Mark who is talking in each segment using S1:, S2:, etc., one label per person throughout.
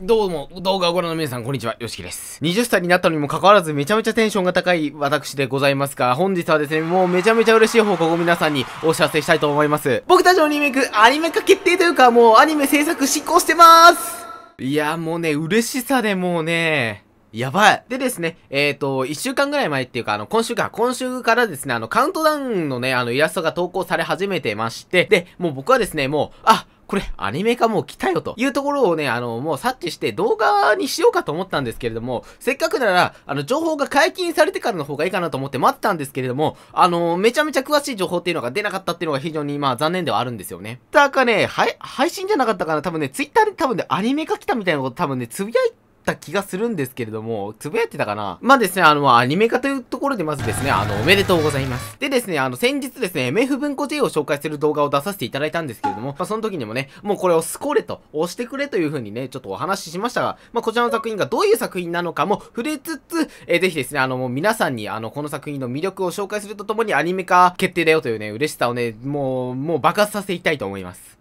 S1: どうも、動画をご覧の皆さん、こんにちは、よしきです。20歳になったのにもかかわらず、めちゃめちゃテンションが高い私でございますが、本日はですね、もうめちゃめちゃ嬉しい報告を皆さんにお知らせしたいと思います。僕たちのリメイク、アニメ化決定というか、もうアニメ制作進行してまーすいや、もうね、嬉しさでもうね、やばい。でですね、えっ、ー、と、一週間ぐらい前っていうか、あの、今週か、今週からですね、あの、カウントダウンのね、あの、イラストが投稿され始めてまして、で、もう僕はですね、もう、あ、これ、アニメ化もう来たよというところをね、あの、もう察知して動画にしようかと思ったんですけれども、せっかくなら、あの、情報が解禁されてからの方がいいかなと思って待ってたんですけれども、あの、めちゃめちゃ詳しい情報っていうのが出なかったっていうのが非常に、まあ、残念ではあるんですよね。だからね、はい、配信じゃなかったかな多分ね、ツイッターで多分ね、アニメ化来たみたいなこと多分ね、つぶやいて、った気がするんですけれども、つぶやいてたかなまあですね、あの、アニメ化というところでまずですね、あの、おめでとうございます。でですね、あの、先日ですね、MF 文庫 J を紹介する動画を出させていただいたんですけれども、まあ、その時にもね、もうこれをスコレと押してくれという風にね、ちょっとお話ししましたが、まあ、こちらの作品がどういう作品なのかも触れつつ、えー、ぜひですね、あの、もう皆さんに、あの、この作品の魅力を紹介するとともにアニメ化決定だよというね、嬉しさをね、もう、もう爆発させていきたいと思います。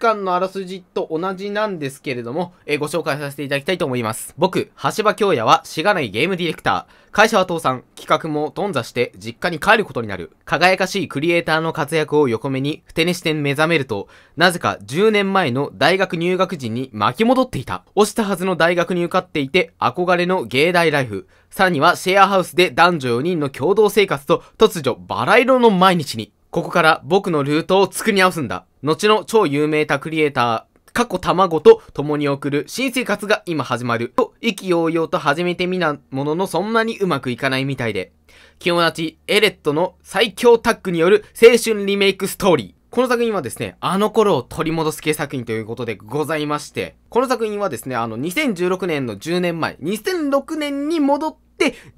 S1: 巻のあらすじと同じなんですけれども、えー、ご紹介させていただきたいと思います。僕、橋場京也はしがないゲームディレクター。会社は倒産、企画も頓挫して実家に帰ることになる。輝かしいクリエイターの活躍を横目に、ふて寝して目覚めると、なぜか10年前の大学入学時に巻き戻っていた。落ちたはずの大学に受かっていて、憧れの芸大ライフ。さらにはシェアハウスで男女4人の共同生活と突如バラ色の毎日に。ここから僕のルートを作り直すんだ。後の超有名タクリエイター、過去卵と共に送る新生活が今始まる。と、意気揚々と始めてみなもののそんなにうまくいかないみたいで。キオちエレットの最強タッグによる青春リメイクストーリー。この作品はですね、あの頃を取り戻す系作品ということでございまして、この作品はですね、あの、2016年の10年前、2006年に戻って、、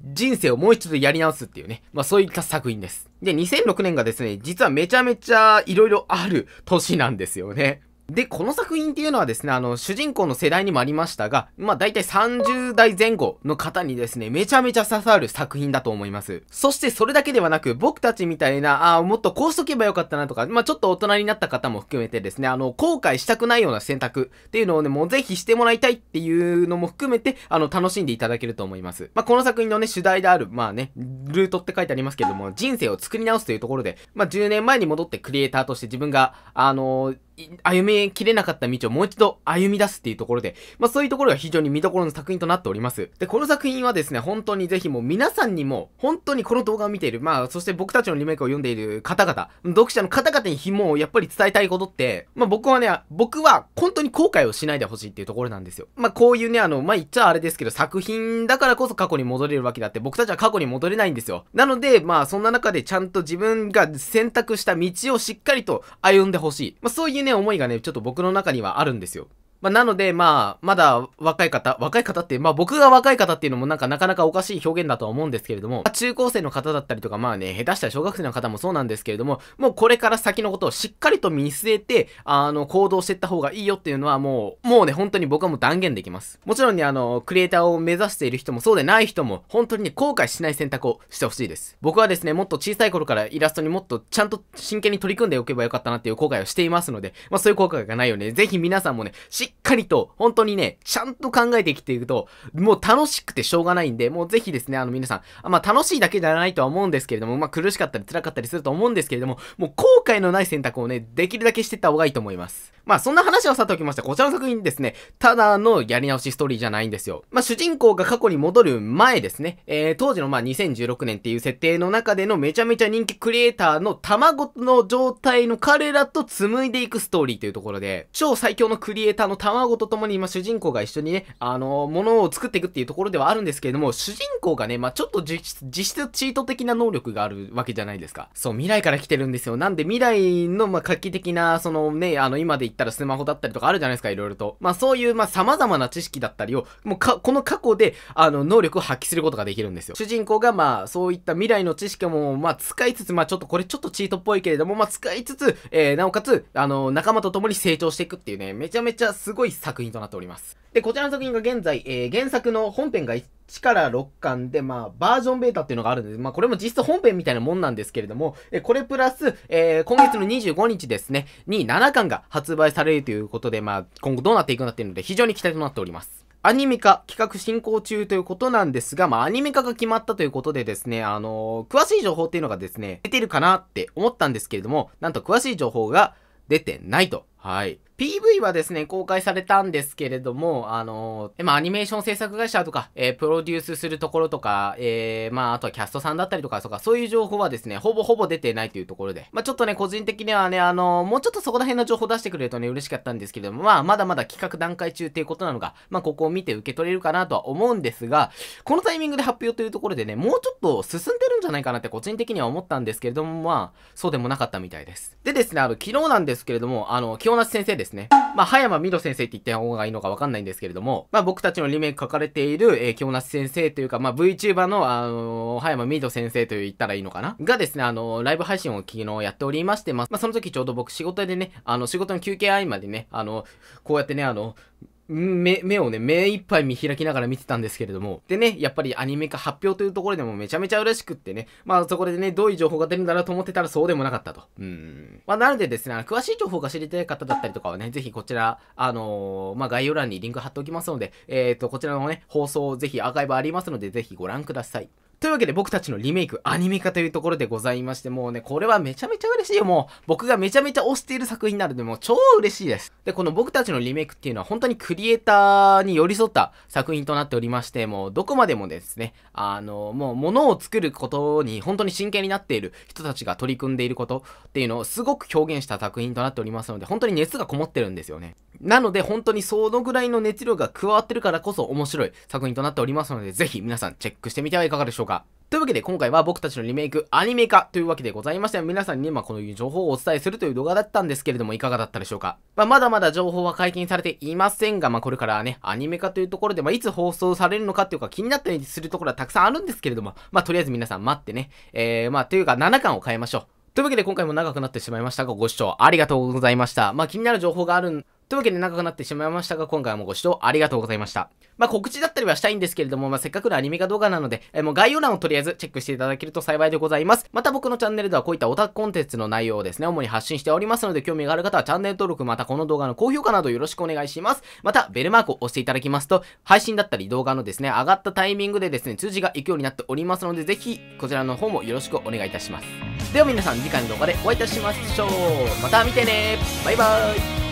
S1: 人生をもう一度やり直すっていうね、まあそういった作品です。で、2006年がですね、実はめちゃめちゃ色々ある年なんですよね。で、この作品っていうのはですね、あの、主人公の世代にもありましたが、まあ、大体30代前後の方にですね、めちゃめちゃ刺さる作品だと思います。そしてそれだけではなく、僕たちみたいな、ああ、もっとこうしとけばよかったなとか、まあ、ちょっと大人になった方も含めてですね、あの、後悔したくないような選択っていうのをね、もうぜひしてもらいたいっていうのも含めて、あの、楽しんでいただけると思います。まあ、この作品のね、主題である、まあね、ルートって書いてありますけども、人生を作り直すというところで、まあ、10年前に戻ってクリエイターとして自分が、あのー歩めきれなかった道をもう一度歩み出すっていうところで、まあそういうところが非常に見どころの作品となっております。で、この作品はですね、本当にぜひもう皆さんにも、本当にこの動画を見ている、まあそして僕たちのリメイクを読んでいる方々、読者の方々にもをやっぱり伝えたいことって、まあ僕はね、僕は本当に後悔をしないでほしいっていうところなんですよ。まあこういうね、あの、まあ言っちゃあれですけど、作品だからこそ過去に戻れるわけだって、僕たちは過去に戻れないんですよ。なので、まあそんな中でちゃんと自分が選択した道をしっかりと歩んでほしい。まあそういうね、思いがね、ちょっと僕の中にはあるんですよ。まあ、なので、まあ、まだ若い方、若い方って、まあ僕が若い方っていうのもなんかなかなかおかしい表現だとは思うんですけれども、まあ、中高生の方だったりとか、まあね、下手したら小学生の方もそうなんですけれども、もうこれから先のことをしっかりと見据えて、あの、行動していった方がいいよっていうのはもう、もうね、本当に僕はもう断言できます。もちろんね、あの、クリエイターを目指している人もそうでない人も、本当にね、後悔しない選択をしてほしいです。僕はですね、もっと小さい頃からイラストにもっとちゃんと真剣に取り組んでおけばよかったなっていう後悔をしていますので、まあそういう後悔がないよね、ぜひ皆さんもね、しっっかりと、本当にね、ちゃんと考えて生きていくと、もう楽しくてしょうがないんで、もうぜひですね、あの皆さん、まあ楽しいだけじゃないとは思うんですけれども、まあ苦しかったり辛かったりすると思うんですけれども、もう後悔のない選択をね、できるだけしてった方がいいと思います。まあそんな話はさておきまして、こちらの作品ですね、ただのやり直しストーリーじゃないんですよ。まあ主人公が過去に戻る前ですね、えー、当時のまあ2016年っていう設定の中でのめちゃめちゃ人気クリエイターの卵の状態の彼らと紡いでいくストーリーというところで、超最強のクリエイターの卵ともに今主人公が一緒にね、あのー、を作っていくっていうところではあるんですけれども、主人公がね、まあ、ちょっと実質チート的な能力があるわけじゃないですか。そう、未来から来てるんですよ。なんで未来の、ま画期的な、そのね、あの、今で言ったらスマホだったりとかあるじゃないですか、いろいろと。まあ、そういう、ま様々な知識だったりを、もうか、この過去で、あの、能力を発揮することができるんですよ。主人公が、まあ、そういった未来の知識も、ま使いつつ、まあ、ちょっとこれちょっとチートっぽいけれども、まあ、使いつつ、えー、なおかつ、あの、仲間と共に成長していくっていうね、めちゃめちゃすすごい作品となっております。で、こちらの作品が現在、えー、原作の本編が1から6巻で、まあ、バージョンベータっていうのがあるんで、まあ、これも実質本編みたいなもんなんですけれども、えこれプラス、えー、今月の25日ですね、に7巻が発売されるということで、まあ、今後どうなっていくなっていうので、非常に期待となっております。アニメ化企画進行中ということなんですが、まあ、アニメ化が決まったということでですね、あのー、詳しい情報っていうのがですね、出てるかなって思ったんですけれども、なんと詳しい情報が出てないとはい。PV はですね、公開されたんですけれども、あのー、まあ、アニメーション制作会社とか、えー、プロデュースするところとか、えー、まあ、あとはキャストさんだったりとか、とか、そういう情報はですね、ほぼほぼ出てないというところで、まあ、ちょっとね、個人的にはね、あのー、もうちょっとそこら辺の情報出してくれるとね、嬉しかったんですけれども、まあ、まだまだ企画段階中っていうことなのが、まあ、ここを見て受け取れるかなとは思うんですが、このタイミングで発表というところでね、もうちょっと進んでるんじゃないかなって個人的には思ったんですけれども、まあ、そうでもなかったみたいです。でですね、あの、昨日なんですけれども、あの、基本京じ先生ですね。まあ、葉山美ど先生って言った方がいいのかわかんないんですけれども、まあ、僕たちのリメイク書かれている、えー、京梨先生というか、まあ、VTuber の、あのー、葉山美ど先生と言ったらいいのかながですね、あのー、ライブ配信を昨日やっておりまして、まあ、その時ちょうど僕仕事でね、あの、仕事の休憩合間でね、あの、こうやってね、あの、目、目をね、目いっぱい見開きながら見てたんですけれども、でね、やっぱりアニメ化発表というところでもめちゃめちゃ嬉しくってね、まあそこでね、どういう情報が出るんだろうと思ってたらそうでもなかったと。うん。まあなのでですね、詳しい情報が知りたい方だったりとかはね、ぜひこちら、あのー、まあ概要欄にリンク貼っておきますので、えっ、ー、と、こちらのね、放送ぜひアーカイブありますので、ぜひご覧ください。というわけで僕たちのリメイクアニメ化というところでございまして、もうね、これはめちゃめちゃ嬉しいよ、もう。僕がめちゃめちゃ推している作品なので、もう超嬉しいです。で、この僕たちのリメイクっていうのは本当にクリエイターに寄り添った作品となっておりまして、もうどこまでもですね、あの、もう物を作ることに本当に真剣になっている人たちが取り組んでいることっていうのをすごく表現した作品となっておりますので、本当に熱がこもってるんですよね。なので本当にそのぐらいの熱量が加わってるからこそ面白い作品となっておりますので、ぜひ皆さんチェックしてみてはいかがでしょうか。かというわけで今回は僕たちのリメイクアニメ化というわけでございまして皆さんにまこの情報をお伝えするという動画だったんですけれどもいかがだったでしょうか、まあ、まだまだ情報は解禁されていませんが、まあ、これからねアニメ化というところで、まあ、いつ放送されるのかっていうか気になったりするところはたくさんあるんですけれども、まとりあえず皆さん待ってね、えー、まというか7巻を変えましょうというわけで今回も長くなってしまいましたがご視聴ありがとうございました。ま気になる情報があるというわけで長くなってしまいましたが、今回もご視聴ありがとうございました。まあ、告知だったりはしたいんですけれども、まあ、せっかくのアニメ化動画なので、えー、もう概要欄をとりあえずチェックしていただけると幸いでございます。また僕のチャンネルではこういったオタクコンテンツの内容をですね、主に発信しておりますので、興味がある方はチャンネル登録、またこの動画の高評価などよろしくお願いします。また、ベルマークを押していただきますと、配信だったり動画のですね、上がったタイミングでですね、通知が行くようになっておりますので、ぜひ、こちらの方もよろしくお願いいたします。では皆さん、次回の動画でお会いいたしましょう。また見てねバイバーイ